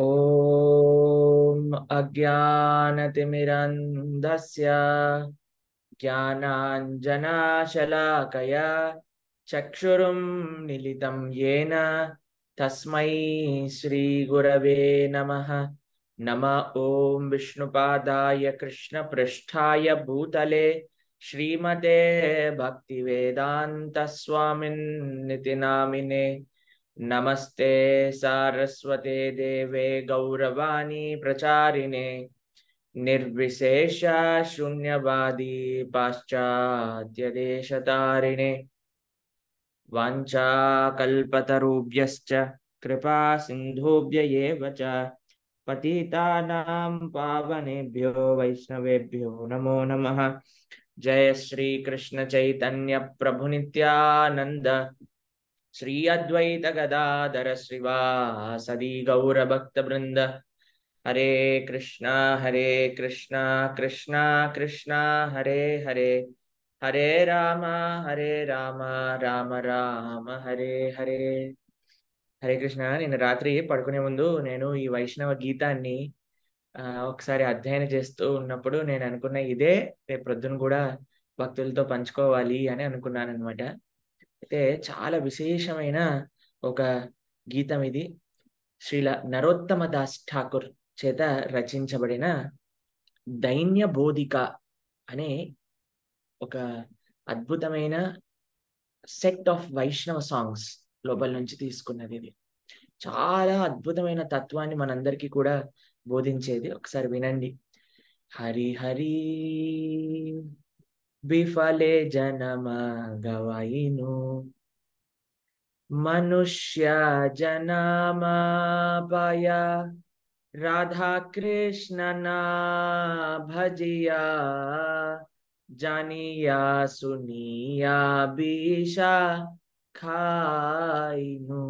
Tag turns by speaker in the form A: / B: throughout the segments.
A: ॐ अज्ञानतिमिरन्धस्य ज्ञानाञ्जनाशलाकया चक्षुरुं निलितं येन तस्मै श्रीगुरवे नमः नम ओं विष्णुपादाय कृष्णपृष्ठाय भूतले श्रीमते भक्तिवेदान्तस्वामिन्निति नामिने नमस्ते सारस्वते देवे गौरवाणी प्रचारिणे निर्विशेष शून्यवादी पाश्चात्यदेशतारिणे वाञ्छाकल्पतरुभ्यश्च कृपा सिन्धुभ्य एव च पतितानां पावनेभ्यो वैष्णवेभ्यो नमो नमः जय श्रीकृष्णचैतन्यप्रभुनित्यानन्द ಶ್ರೀ ಅದ್ವೈತ ಗದಾಧರ ಶ್ರೀವಾಸದಿ ಗೌರಭಕ್ತವೃಂದ భక్త బృంద హరే కృష్ణ హరే కృష్ణ కృష్ణ కృష్ణ హరే హరే హరే రామ రామ రామ హరే హరే హరే కృష్ణ నేను రాత్రి పడుకునే ముందు నేను ఈ వైష్ణవ గీతాన్ని ఒకసారి అధ్యయనం చేస్తూ ఉన్నప్పుడు నేను అనుకున్న ఇదే రేపు ప్రొద్దున కూడా భక్తులతో పంచుకోవాలి అని అనుకున్నాను అనమాట అయితే చాలా విశేషమైన ఒక గీతం ఇది శ్రీల నరోత్తమ దాస్ ఠాకూర్ చేత రచించబడిన దైన్య బోధిక అనే ఒక అద్భుతమైన సెట్ ఆఫ్ వైష్ణవ సాంగ్స్ లోపల నుంచి తీసుకున్నది ఇది చాలా అద్భుతమైన తత్వాన్ని మనందరికీ కూడా బోధించేది ఒకసారి వినండి హరి హరి विफले जन्म गवायिनु मनुष्य जन्म पाय राधा कृष्ण ना भजिया जानिया सुनिया बीशा ఖాయిను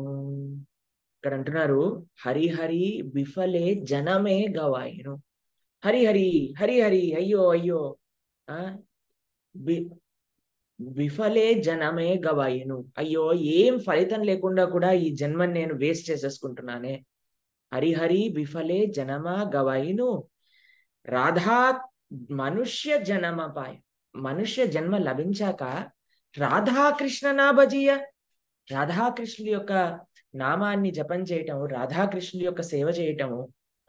A: ఇక్కడ అంటున్నారు హరిహరి బిఫలే జనమే గవాయిను హరిహరి హరిహరి అయ్యో అయ్యో విఫలే జనమే గవాయను అయ్యో ఏం ఫలితం లేకుండా కూడా ఈ జన్మని నేను వేస్ట్ చేసేసుకుంటున్నానే హరిహరి విఫలే జనమా గవాయను రాధా మనుష్య జనమపాయ మనుష్య జన్మ లభించాక రాధాకృష్ణ నాభజీయ రాధాకృష్ణుల యొక్క నామాన్ని జపం చేయటము రాధాకృష్ణుల యొక్క సేవ చేయటము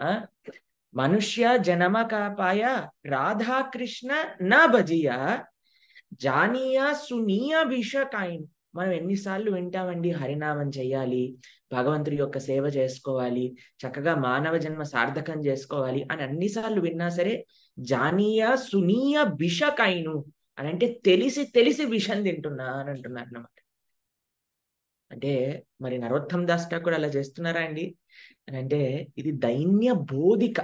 A: ఆ మనుష్య జనమ కాపాయ రాధాకృష్ణ నా భజీయ జానియా సునీయా భిషకాయిన్ మనం ఎన్నిసార్లు వింటామండి హరినామం చెయ్యాలి భగవంతుడి యొక్క సేవ చేసుకోవాలి చక్కగా మానవ జన్మ సార్థకం చేసుకోవాలి అని అన్నిసార్లు విన్నా సరే జానీయ సునీయ బిషకైను అని అంటే తెలిసి తెలిసి విషం తింటున్నా అని అంటున్నారు అనమాట అంటే మరి నరోత్తం దాస్ ఠాకూర్ అలా చేస్తున్నారా అండి అని అంటే ఇది దైన్య బోధిక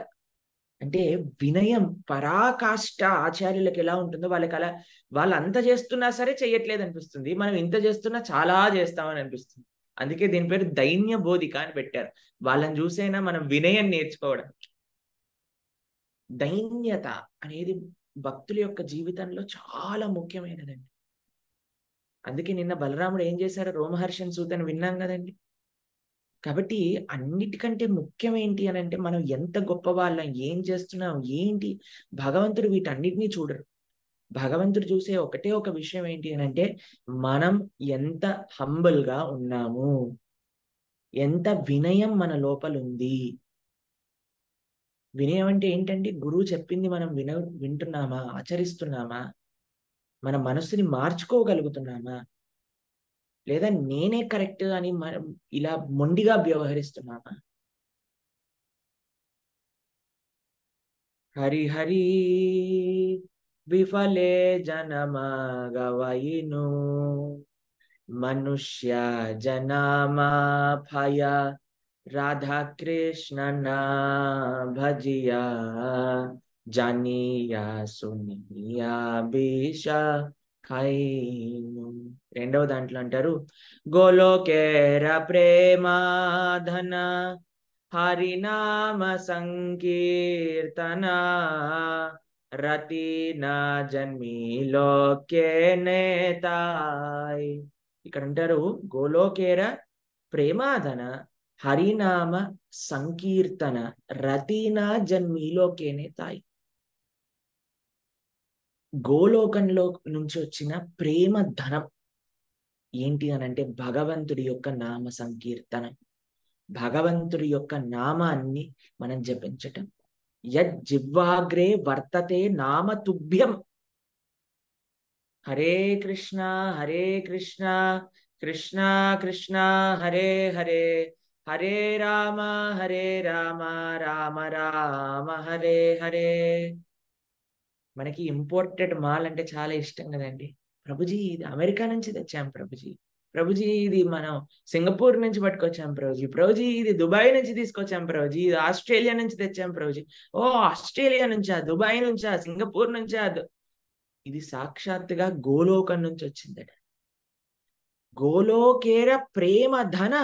A: అంటే వినయం పరాకాష్ట ఆచార్యులకు ఎలా ఉంటుందో వాళ్ళకి అలా వాళ్ళు అంత చేస్తున్నా సరే చేయట్లేదు అనిపిస్తుంది మనం ఇంత చేస్తున్నా చాలా చేస్తామని అనిపిస్తుంది అందుకే దీని పేరు దైన్య బోధిక అని పెట్టారు వాళ్ళని చూసైనా మనం వినయం నేర్చుకోవడం దైన్యత అనేది భక్తుల యొక్క జీవితంలో చాలా ముఖ్యమైనదండి అందుకే నిన్న బలరాముడు ఏం చేశారు రోమహర్షన్ సూతను విన్నాం కదండి కాబట్టి అన్నిటికంటే ముఖ్యం ఏంటి అని అంటే మనం ఎంత గొప్ప వాళ్ళం ఏం చేస్తున్నాం ఏంటి భగవంతుడు వీటన్నిటినీ చూడరు భగవంతుడు చూసే ఒకటే ఒక విషయం ఏంటి అని అంటే మనం ఎంత గా ఉన్నాము ఎంత వినయం మన లోపల ఉంది వినయం అంటే ఏంటంటే గురువు చెప్పింది మనం విన వింటున్నామా ఆచరిస్తున్నామా మన మనసుని మార్చుకోగలుగుతున్నామా లేదా నేనే కరెక్ట్ అని ఇలా మొండిగా వ్యవహరిస్తున్నామా హరి హరి విఫలే జనమగవయిను మనుష్య జనామా భయ రాధాకృష్ణ భజియా जानिया सुनिया बेशा కైను రెండవ దాంట్లో అంటారు గోలోకేర ప్రేమాధన హరినామ సంకీర్తన రతిన జన్మీలోకే నేత ఇక్కడ అంటారు గోలోకేర ప్రేమాధన హరినామ సంకీర్తన రతీనా జన్మీలోకేనే తాయి గోలోకంలో నుంచి వచ్చిన ప్రేమ ధనం ఏంటి అని అంటే భగవంతుడి యొక్క నామ సంకీర్తనం భగవంతుడి యొక్క నామాన్ని మనం జపించటం యజ్జివ్వాగ్రే వర్తతే నామ తుభ్యం హరే కృష్ణ హరే కృష్ణ కృష్ణ కృష్ణ హరే హరే హరే రామ హరే రామ రామ రామ హరే హరే మనకి ఇంపోర్టెడ్ మాల్ అంటే చాలా ఇష్టం కదండి ప్రభుజీ ఇది అమెరికా నుంచి తెచ్చాం ప్రభుజీ ప్రభుజీ ఇది మనం సింగపూర్ నుంచి పట్టుకొచ్చాం ప్రభుజీ ప్రభుజీ ఇది దుబాయ్ నుంచి తీసుకొచ్చాం ప్రభుజీ ఇది ఆస్ట్రేలియా నుంచి తెచ్చాం ప్రభుజీ ఓ ఆస్ట్రేలియా నుంచా దుబాయ్ నుంచా సింగపూర్ నుంచా ఇది సాక్షాత్తుగా గోలోకం నుంచి వచ్చిందట గోలోకేర ప్రేమ ధన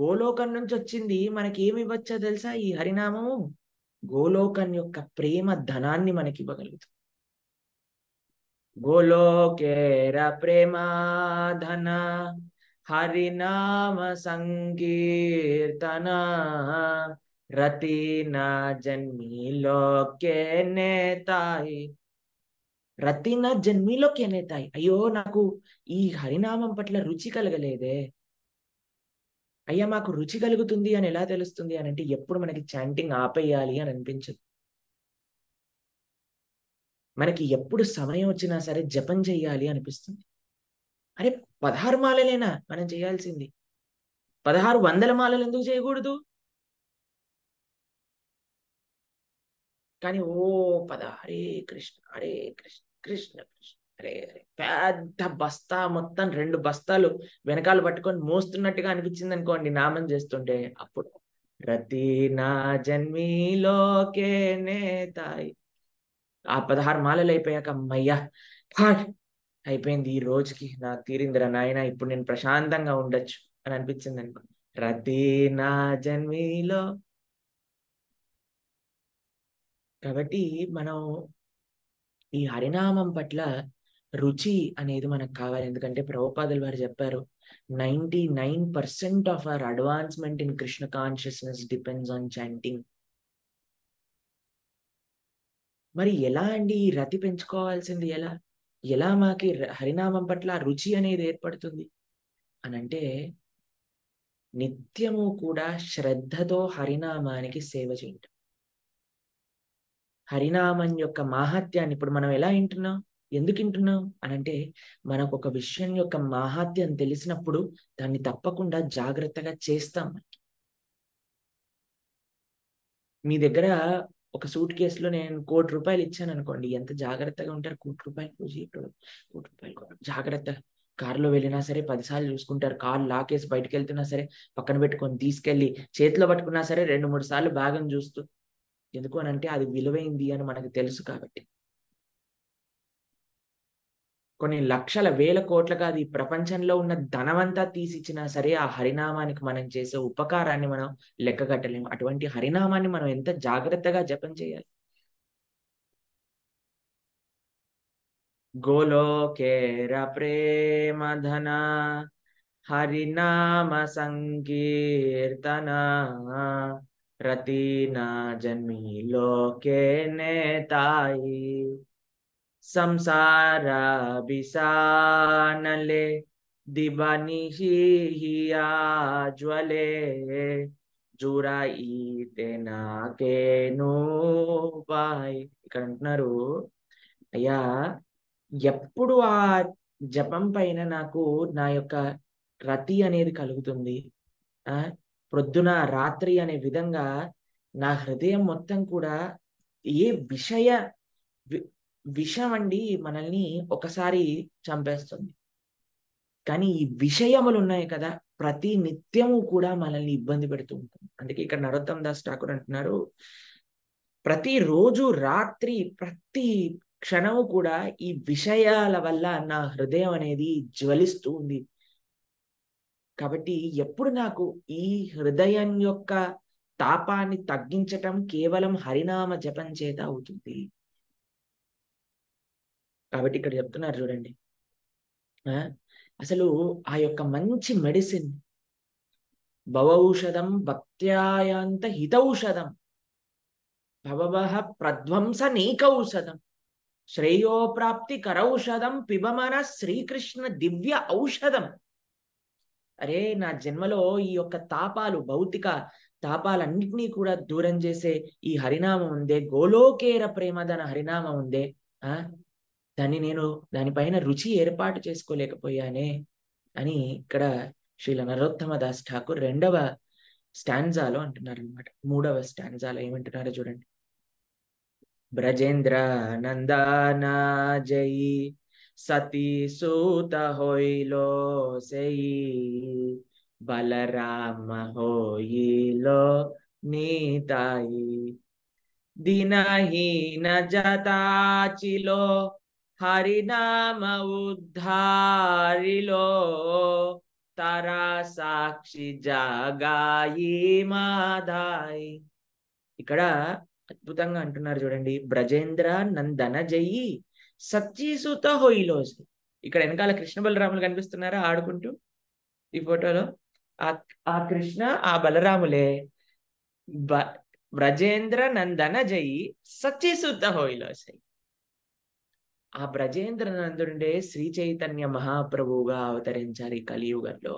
A: గోలోకం నుంచి వచ్చింది మనకి ఏమి ఇవ్వచ్చో తెలుసా ఈ హరినామము గోలోకం యొక్క ప్రేమ ధనాన్ని మనకి ఇవ్వగలుగుతాం గోలోకేర ధన హరినామ సంకీర్తన నా జన్మిలోకే నేతాయి రతి నా జన్మిలోకే నేతాయి అయ్యో నాకు ఈ హరినామం పట్ల రుచి కలగలేదే అయ్యా మాకు రుచి కలుగుతుంది అని ఎలా తెలుస్తుంది అని అంటే ఎప్పుడు మనకి చాంటింగ్ ఆపేయాలి అని అనిపించదు మనకి ఎప్పుడు సమయం వచ్చినా సరే జపం చేయాలి అనిపిస్తుంది అరే పదహారు మాలలేనా మనం చేయాల్సింది పదహారు వందల మాలలు ఎందుకు చేయకూడదు కానీ ఓ పద హరే కృష్ణ హరే కృష్ణ కృష్ణ కృష్ణ పెద్ద బస్తా మొత్తం రెండు బస్తాలు వెనకాల పట్టుకొని మోస్తున్నట్టుగా అనిపించింది అనుకోండి నామం చేస్తుంటే అప్పుడు ప్రతి నా జన్మీలోకే నేతాయి ఆ పదహారు మాలలు అయిపోయాక అమ్మయ్యా అయిపోయింది ఈ రోజుకి నా తీరిందిరా నాయన ఇప్పుడు నేను ప్రశాంతంగా ఉండొచ్చు అని అనిపించింది అనుకో ప్రతి నా జన్మీలో కాబట్టి మనం ఈ హరినామం పట్ల రుచి అనేది మనకు కావాలి ఎందుకంటే ప్రభుపాదులు వారు చెప్పారు ninety nine percent of our advancement in Krishna consciousness depends on chanting మరి ఎలా అండి ఈ రతి పెంచుకోవాల్సింది ఎలా ఎలా మాకి హరినామం పట్ల రుచి అనేది ఏర్పడుతుంది అని అంటే నిత్యము కూడా శ్రద్ధతో హరినామానికి సేవ చేయటం హరినామం యొక్క మాహత్యాన్ని ఇప్పుడు మనం ఎలా వింటున్నాం ఎందుకు వింటున్నాం అని అంటే మనకు ఒక విషయం యొక్క మహాత్యం తెలిసినప్పుడు దాన్ని తప్పకుండా జాగ్రత్తగా చేస్తాం మీ దగ్గర ఒక సూట్ కేసులో నేను కోటి రూపాయలు ఇచ్చాను అనుకోండి ఎంత జాగ్రత్తగా ఉంటారు కోటి రూపాయలు పూజీ కోటి రూపాయలు జాగ్రత్త కారులో వెళ్ళినా సరే పదిసార్లు చూసుకుంటారు కారు లాకేసి బయటకు వెళ్తున్నా సరే పక్కన పెట్టుకొని తీసుకెళ్ళి చేతిలో పట్టుకున్నా సరే రెండు మూడు సార్లు భాగం చూస్తూ ఎందుకు అని అంటే అది విలువైంది అని మనకు తెలుసు కాబట్టి కొన్ని లక్షల వేల కోట్ల కాదు ఈ ప్రపంచంలో ఉన్న ధనమంతా తీసిచ్చినా సరే ఆ హరినామానికి మనం చేసే ఉపకారాన్ని మనం లెక్క కట్టలేము అటువంటి హరినామాన్ని మనం ఎంత జాగ్రత్తగా జపం చేయాలి గోలోకేర ధన హరినామ సంకీర్తన రతీనా జన్మీ లోకే నేతాయి సంసార visanale దివనిహియాజ్వలే hiya jwale జూరాయితే నాకేను బాయ్ ఇక్కడ అంటున్నారు అయ్యా ఎప్పుడు ఆ జపం పైన నాకు నా యొక్క రతి అనేది కలుగుతుంది ఆ ప్రొద్దున రాత్రి అనే విధంగా నా హృదయం మొత్తం కూడా ఏ విషయ విషం అండి మనల్ని ఒకసారి చంపేస్తుంది కానీ ఈ విషయములు ఉన్నాయి కదా ప్రతి నిత్యము కూడా మనల్ని ఇబ్బంది పెడుతూ ఉంటుంది అందుకే ఇక్కడ నరోత్తం దాస్ ఠాకూర్ అంటున్నారు ప్రతిరోజు రాత్రి ప్రతి క్షణము కూడా ఈ విషయాల వల్ల నా హృదయం అనేది జ్వలిస్తూ ఉంది కాబట్టి ఎప్పుడు నాకు ఈ హృదయం యొక్క తాపాన్ని తగ్గించటం కేవలం హరినామ జపం చేత అవుతుంది కాబట్టి ఇక్కడ చెప్తున్నారు చూడండి అసలు ఆ యొక్క మంచి మెడిసిన్ భవౌషధం భక్త్యాయాంత హితౌషధం భవ ప్రధ్వంస నీకౌషధం శ్రేయోప్రాప్తి కరౌషధం పిబమన శ్రీకృష్ణ దివ్య ఔషధం అరే నా జన్మలో ఈ యొక్క తాపాలు భౌతిక తాపాలన్నింటినీ కూడా దూరం చేసే ఈ హరినామం ఉందే గోలోకేర ప్రేమదన హరినామం ఉందే ఆ దాన్ని నేను దానిపైన రుచి ఏర్పాటు చేసుకోలేకపోయానే అని ఇక్కడ శ్రీల నరోత్తమ దాస్ ఠాకూర్ రెండవ స్టాన్జాలో అంటున్నారు అనమాట మూడవ స్టాన్జాలో ఏమంటున్నారో చూడండి బ్రజేంద్ర నందానా జై సతీ సూత హోయిలో సెయి బలరామ హోయిలో నీతాయి దినహీన జతాచిలో హరినామ ఉద్ధారిలో తరా సాక్షి జాగాయి మాదాయి ఇక్కడ అద్భుతంగా అంటున్నారు చూడండి బ్రజేంద్ర నందన జయి సత్యసుత హోయిలో ఇక్కడ వెనకాల కృష్ణ బలరాములు కనిపిస్తున్నారా ఆడుకుంటూ ఈ ఫోటోలో ఆ కృష్ణ ఆ బలరాములే బ్రజేంద్ర నందన జయి సత్యసుత హోయిలోసాయి ఆ నందుండే శ్రీ చైతన్య మహాప్రభువుగా అవతరించాలి కలియుగంలో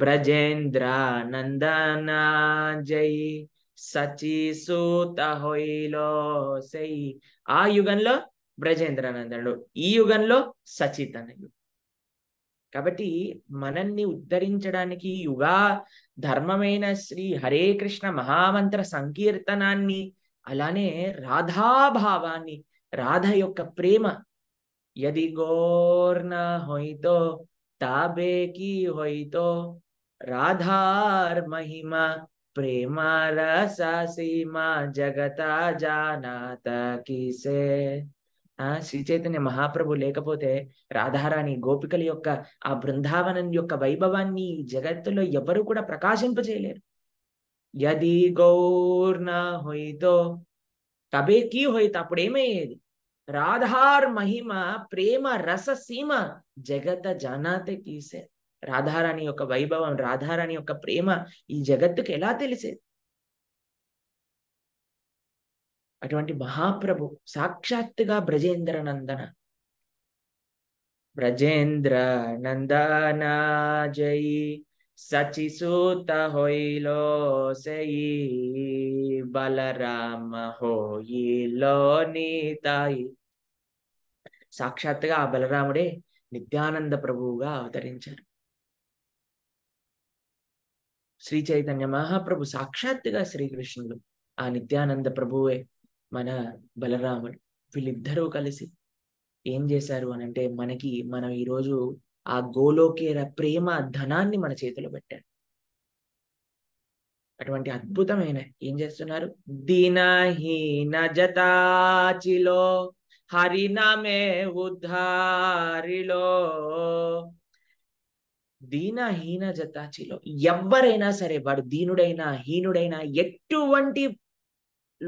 A: బ్రజేంద్ర నందన జై సచి సూత హొయిలో సై ఆ యుగంలో బ్రజేంద్రనందనుడు ఈ యుగంలో సచితనుడు కాబట్టి మనల్ని ఉద్ధరించడానికి యుగా ధర్మమైన శ్రీ హరే కృష్ణ మహామంత్ర సంకీర్తనాన్ని అలానే రాధాభావాన్ని రాధ యొక్క ప్రేమ यदि गोर ना होई तो ताबे की होई तो राधार महिमा प्रेमा रसा सीमा జానాత కిసే శ్రీ చైతన్య మహాప్రభు లేకపోతే రాధారాణి గోపికల యొక్క ఆ బృందావనం యొక్క వైభవాన్ని జగత్తులో ఎవరు కూడా ప్రకాశింపజేయలేరు యది గౌర్ణ హోయితో తబేకి కీ అప్పుడు ఏమయ్యేది రాధార్ మహిమ ప్రేమ రస సీమ జగత జానాతే తీసే రాధారాణి యొక్క వైభవం రాధారాణి యొక్క ప్రేమ ఈ జగత్తుకు ఎలా తెలిసేది అటువంటి మహాప్రభు సాక్షాత్తుగా బ్రజేంద్ర నందన బ్రజేంద్ర నందన జయ సచి సూత సెయి బలరామ హోయిలో నీతాయి సాక్షాత్తుగా ఆ బలరాముడే నిత్యానంద ప్రభువుగా అవతరించారు శ్రీ చైతన్య మహాప్రభు సాక్షాత్తుగా శ్రీకృష్ణుడు ఆ నిత్యానంద ప్రభువే మన బలరాముడు వీళ్ళిద్దరూ కలిసి ఏం చేశారు అని అంటే మనకి మనం ఈరోజు ఆ గోలోకేర ప్రేమ ధనాన్ని మన చేతిలో పెట్టారు అటువంటి అద్భుతమైన ఏం చేస్తున్నారు దీనహీన జతాచిలో హరినమే ఉద్ధారిలో దీనహీన జతాచిలో ఎవరైనా సరే వాడు దీనుడైనా హీనుడైనా ఎటువంటి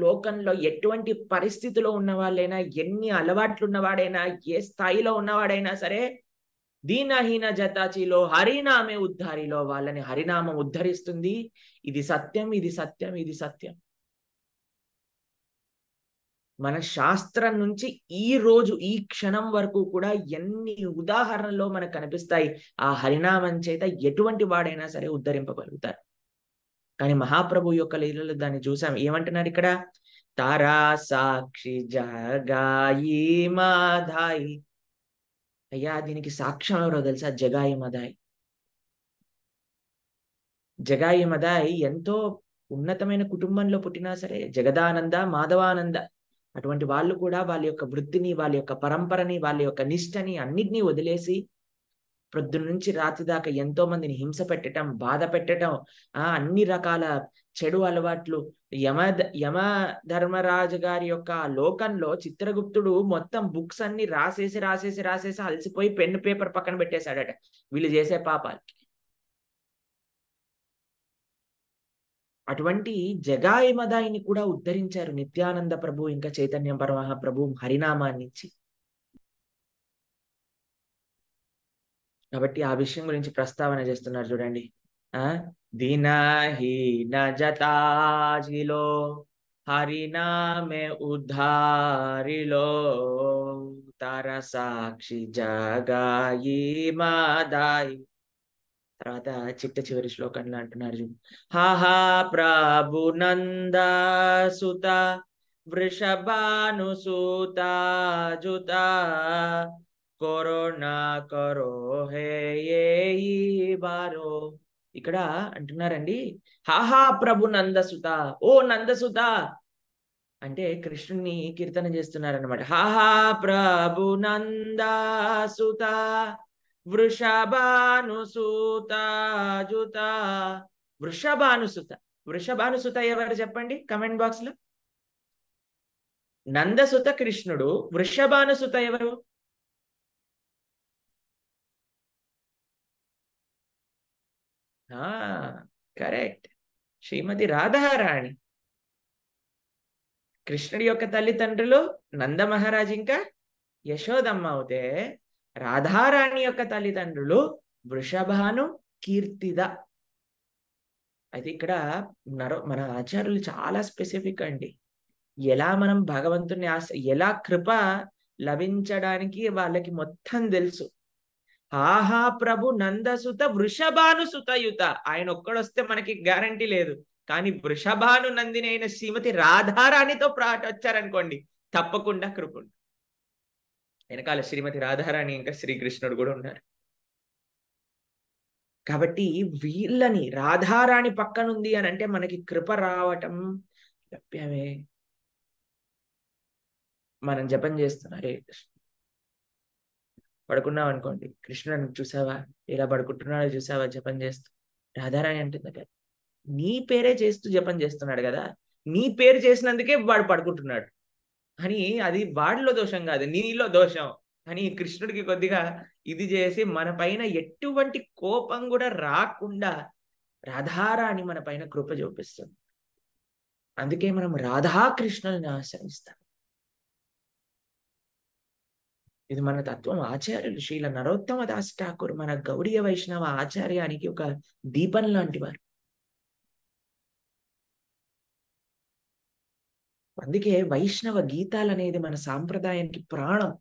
A: లోకంలో ఎటువంటి పరిస్థితిలో ఉన్నవాళ్ళైనా ఎన్ని అలవాట్లు ఉన్నవాడైనా ఏ స్థాయిలో ఉన్నవాడైనా సరే దీనహీన జతాచిలో హరినామే ఉద్ధారిలో వాళ్ళని హరినామం ఉద్ధరిస్తుంది ఇది సత్యం ఇది సత్యం ఇది సత్యం మన శాస్త్రం నుంచి ఈ రోజు ఈ క్షణం వరకు కూడా ఎన్ని ఉదాహరణలో మనకు కనిపిస్తాయి ఆ హరినామం చేత ఎటువంటి వాడైనా సరే ఉద్ధరింపగలుగుతారు కానీ మహాప్రభు యొక్క లీలలో దాన్ని చూసాం ఏమంటున్నారు ఇక్కడ తారా సాక్షి జగాయి మాధాయి అయ్యా దీనికి సాక్ష్యం ఎవరో తెలుసా జగాయి మదాయ్ జగాయి మదాయ్ ఎంతో ఉన్నతమైన కుటుంబంలో పుట్టినా సరే జగదానంద మాధవానంద అటువంటి వాళ్ళు కూడా వాళ్ళ యొక్క వృత్తిని వాళ్ళ యొక్క పరంపరని వాళ్ళ యొక్క నిష్టని అన్నిటినీ వదిలేసి ప్రొద్దున నుంచి రాత్రి దాకా ఎంతో మందిని హింస పెట్టడం బాధ పెట్టడం ఆ అన్ని రకాల చెడు అలవాట్లు యమ యమ ధర్మరాజు గారి యొక్క లోకంలో చిత్రగుప్తుడు మొత్తం బుక్స్ అన్ని రాసేసి రాసేసి రాసేసి అలసిపోయి పెన్ పేపర్ పక్కన పెట్టేశాడట వీళ్ళు చేసే పాపాలకి అటువంటి జగాయమదాయిని కూడా ఉద్ధరించారు నిత్యానంద ప్రభు ఇంకా చైతన్య పరమహ ప్రభు హరినామాన్నించి కాబట్టి ఆ విషయం గురించి ప్రస్తావన చేస్తున్నారు చూడండి ఆ దినహీన జతాజిలో హరినామే ఉద్ధారిలో తర సాక్షి జగాయి మాదాయి తర్వాత చిట్ట చివరి శ్లోకంలో అంటున్నారు అర్జున్ హాహా ప్రాభు నందాసుత వృషభానుసూత జుత కరోనా కరో హే వారో ఇక్కడ అంటున్నారండి హాహా ప్రభు నందసుత ఓ నందసుత అంటే కృష్ణుని కీర్తన చేస్తున్నారనమాట హాహా ప్రభు నందాసుత వృషభానుసూత జుత వృషభానుసుత వృషభానుసుత ఎవరు చెప్పండి కమెంట్ బాక్స్ లో నందసుత కృష్ణుడు వృషభానుసుత ఎవరు కరెక్ట్ శ్రీమతి రాధారాణి కృష్ణుడి యొక్క తల్లిదండ్రులు నందమహారాజు ఇంకా యశోదమ్మ అవుతే రాధారాణి యొక్క తల్లిదండ్రులు వృషభాను కీర్తిద అయితే ఇక్కడ మన ఆచార్యులు చాలా స్పెసిఫిక్ అండి ఎలా మనం భగవంతుని ఆశ ఎలా కృప లభించడానికి వాళ్ళకి మొత్తం తెలుసు ఆహా ప్రభు నందసుత వృషభాను సుతయుత ఆయన ఒక్కడొస్తే మనకి గ్యారంటీ లేదు కానీ వృషభాను నందిని అయిన శ్రీమతి రాధారాణితో ప్రా వచ్చారనుకోండి తప్పకుండా కృపుడు వెనకాల శ్రీమతి రాధారాణి ఇంకా శ్రీకృష్ణుడు కూడా ఉన్నారు కాబట్టి వీళ్ళని రాధారాణి పక్కనుంది అని అంటే మనకి కృప రావటం లభ్యమే మనం జపం చేస్తున్నారు పడుకున్నాం అనుకోండి కృష్ణుడు చూసావా ఇలా పడుకుంటున్నాడు చూసావా జపం చేస్తూ రాధారాణి అంటుంది కదా నీ పేరే చేస్తూ జపం చేస్తున్నాడు కదా నీ పేరు చేసినందుకే వాడు పడుకుంటున్నాడు కానీ అది వాడిలో దోషం కాదు నీలో దోషం కానీ కృష్ణుడికి కొద్దిగా ఇది చేసి మన పైన ఎటువంటి కోపం కూడా రాకుండా రాధారాణి మన పైన కృప చూపిస్తుంది అందుకే మనం రాధాకృష్ణుని ఆశ్రయిస్తాం ఇది మన తత్వం ఆచార్యులు శ్రీల నరోత్తమ దాస్ ఠాకూర్ మన గౌడీయ వైష్ణవ ఆచార్యానికి ఒక దీపం లాంటి వారు అందుకే వైష్ణవ గీతాలు అనేది మన సాంప్రదాయానికి ప్రాణం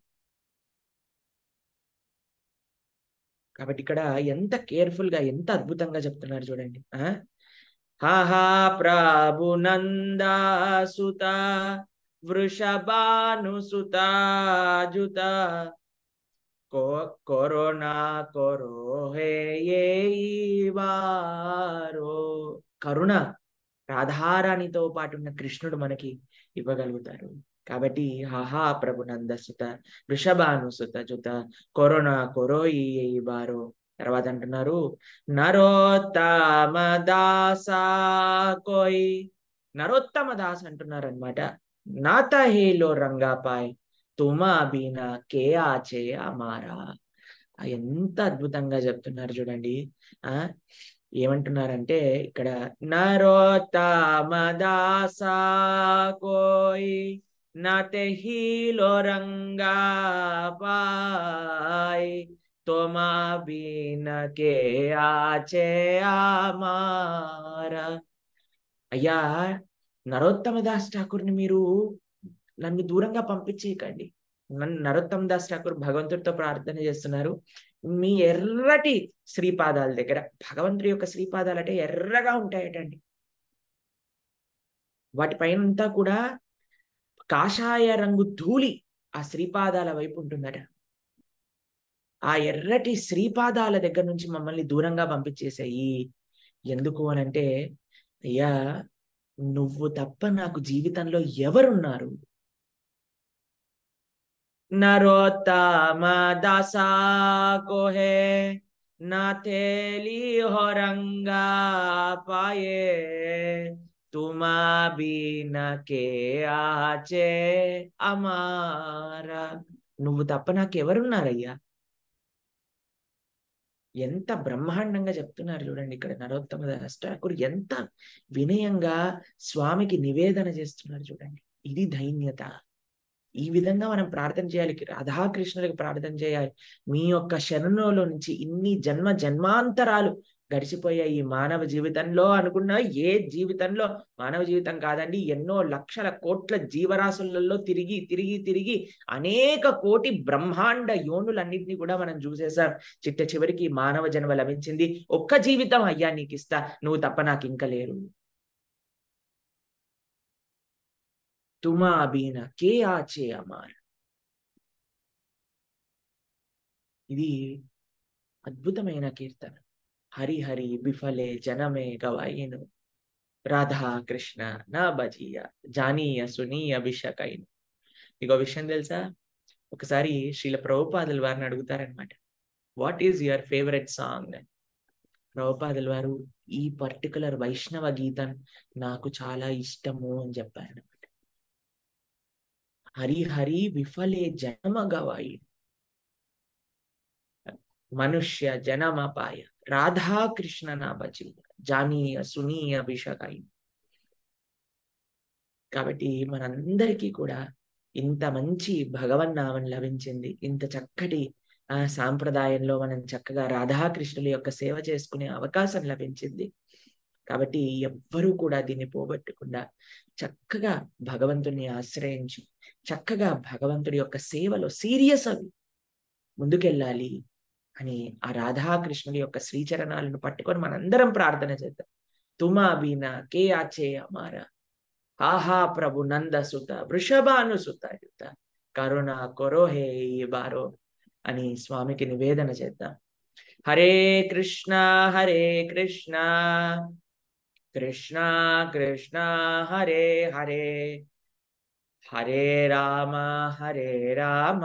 A: కాబట్టి ఇక్కడ ఎంత కేర్ఫుల్ గా ఎంత అద్భుతంగా చెప్తున్నారు చూడండి హహా ప్రాభు నందాసుత వృషభానుసుతాజుత కరోనా కరోహే వారో కరుణ రాధారాణితో పాటు ఉన్న కృష్ణుడు మనకి ఇవ్వగలుగుతారు కాబట్టి హాహా ప్రభు నందసుత వృషభానుసుత జుత కొరోనా కొరోయి బారో తర్వాత అంటున్నారు నరోత్తమ కోయ్ నరోత్తమ దాస్ అంటున్నారు అనమాట నాత హేలో రంగాపాయ్ తుమా బీనా కే ఆచే అమారా ఎంత అద్భుతంగా చెప్తున్నారు చూడండి ఆ ఏమంటున్నారంటే ఇక్కడ నరోతమదాసాయి కోయి నతహీలో రంగా తోమా బీనకే ఆచే ఆమారా అయ్యా నరోత్తమ దాస్ ఠాకూర్ని మీరు నన్ను దూరంగా పంపించేయకండి మన నరోత్తమ్ దాస్ ఠాకూర్ భగవంతుడితో ప్రార్థన చేస్తున్నారు మీ ఎర్రటి శ్రీపాదాల దగ్గర భగవంతుడి యొక్క శ్రీపాదాలు అంటే ఎర్రగా ఉంటాయటండి వాటిపైన అంతా కూడా కాషాయ రంగు ధూళి ఆ శ్రీపాదాల వైపు ఉంటుందట ఆ ఎర్రటి శ్రీపాదాల దగ్గర నుంచి మమ్మల్ని దూరంగా పంపించేశాయి ఎందుకు అనంటే అయ్యా నువ్వు తప్ప నాకు జీవితంలో ఎవరున్నారు నరోత్తమ दशा कोहे नथेली होरंगा पाए তোমা বিনা কে আছে నువ్వు తప్ప నాకెవరున్నారయ్యా ఎంత బ్రహ్మాండంగా చెప్తున్నారు చూడండి ఇక్కడ నరోత్తమ అష్టాకుడు ఎంత వినయంగా స్వామికి నివేదన చేస్తున్నారు చూడండి ఇది ధైన్యత ఈ విధంగా మనం ప్రార్థన చేయాలి రాధాకృష్ణులకు ప్రార్థన చేయాలి మీ యొక్క శరణంలో నుంచి ఇన్ని జన్మ జన్మాంతరాలు గడిచిపోయే ఈ మానవ జీవితంలో అనుకున్న ఏ జీవితంలో మానవ జీవితం కాదండి ఎన్నో లక్షల కోట్ల జీవరాశులలో తిరిగి తిరిగి తిరిగి అనేక కోటి బ్రహ్మాండ యోనులన్నింటినీ కూడా మనం చూసేసాం చిట్ట చివరికి మానవ జన్మ లభించింది ఒక్క జీవితం అయ్యా నీకు ఇస్తా నువ్వు తప్ప నాకు ఇంకా లేరు Tomá వీణ కే ఆచే అమార్ ఇది అద్భుతమైన కీర్తన హరిహరి బిఫలే జనమే గవాయిను రాధా కృష్ణ నా భజీయ జానీయ సునీయ అభిషకైను ఇగో విషయం తెలుసా ఒకసారి శ్రీల ప్రభుపాదుల వారిని అడుగుతారనమాట what is your favourite song ప్రభుపాదుల వారు ఈ పర్టికులర్ వైష్ణవ గీతం నాకు చాలా ఇష్టము అని చెప్పాను హరిహరి విఫలే జనమ గవాయి మనుష్య పాయ రాధాకృష్ణ నాభజీ జానీయ సునీయ విషకాయి కాబట్టి మనందరికీ కూడా ఇంత మంచి భగవన్నామం లభించింది ఇంత చక్కటి ఆ సాంప్రదాయంలో మనం చక్కగా రాధాకృష్ణుల యొక్క సేవ చేసుకునే అవకాశం లభించింది కాబట్టి ఎవ్వరూ కూడా దీన్ని పోగొట్టకుండా చక్కగా భగవంతుని ఆశ్రయించి చక్కగా భగవంతుడి యొక్క సేవలో సీరియస్ అవి ముందుకెళ్ళాలి అని ఆ రాధాకృష్ణుడి యొక్క శ్రీచరణాలను పట్టుకొని మనందరం ప్రార్థన చేద్దాం తుమా బీనా కే ఆచే అమారా ఆహా ప్రభు నందసుత వృషభానుసుత యుత కరుణ కొరోహే బారో అని స్వామికి నివేదన చేద్దాం హరే కృష్ణ హరే కృష్ణ కృష్ణ కృష్ణ హరే హరే हरे राम हरे राम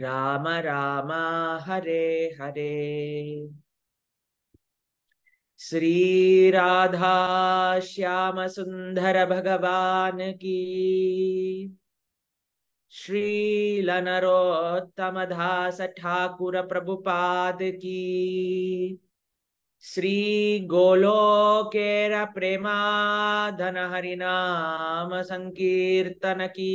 A: राम राम हरे हरे श्री राधा श्याम सुंदर भगवान की श्री लनरोत्तम दास ठाकुर प्रभुपाद की श्री संकीर्तन की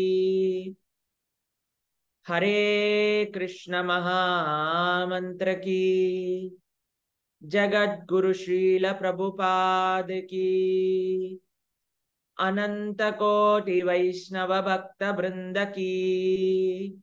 A: हरे कृष्ण महामंत्र की श्रील प्रभुपाद की अनंत कोटि वैष्णव भक्त बृंद की